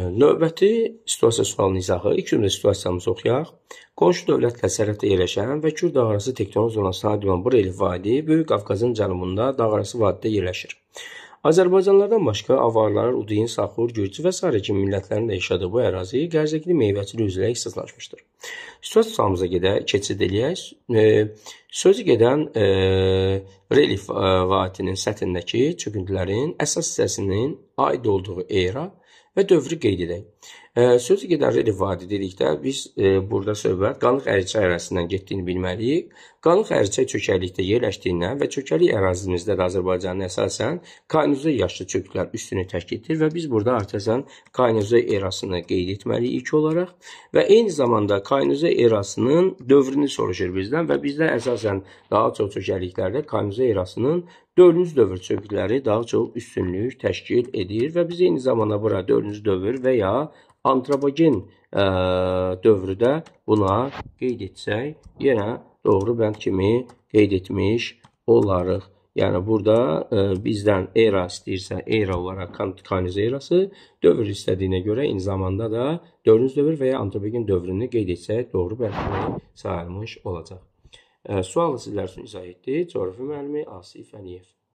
Növbəti situasiya sualının izahı. İlk cümlə situasiyamızı oxuyaq. Qonşu dövlətlə sərhəddə yerləşən və Kür dağarası tektonik zonasına aid olan bu relif vadi Böyük Qafqazın cənubunda dağarası vadidə yerləşir. Azərbaycanlardan başqa avarlar, Udiyin, Saxur, Gürcü və sairə kimi millətlərin də yaşadığı bu ərazi gərzəkli meyvəçili üzrə ixtisaslaşmışdır. Situasiyamıza gedək, keçid eləyək. E, Sözü gedən e, relif e, vaatinin səthindəki çöküntülərin əsas hissəsinin aid olduğu era və dövrü qeyd edək. E, sözü gedən relif vaadi dedikdə biz e, burada söhbət qalıq ərçə ərazisindən getdiyini bilməliyik. Qalıq ərçə çökəklikdə yerləşdiyindən və çökəklik ərazimizdə də Azərbaycanın əsasən kainizə yaşlı çöküklər üstünü təşkil edir və biz burada artısan kainizə erasını qeyd etməliyik ilk olaraq və eyni zamanda kainizə erasının dövrünü soruşur bizdən və bizdə əsas bəzən daha çox çökəkliklərdə Kamizə erasının dördüncü dövr çökükləri daha çox üstünlük təşkil edir və biz eyni zamanda bura dördüncü dövr və ya antropogen ə, e, dövrdə buna qeyd etsək, yenə doğru bənd kimi qeyd etmiş olarıq. Yəni burada ə, e, bizdən era istəyirsə, era olaraq kanizə erası, dövr istədiyinə görə eyni zamanda da 4-cü dövr və ya antropogen dövrünü qeyd etsək, doğru bəlkə sayılmış olacaq. Sual sizlər üçün izah etdi coğrafiya müəllimi Asif Əliyev.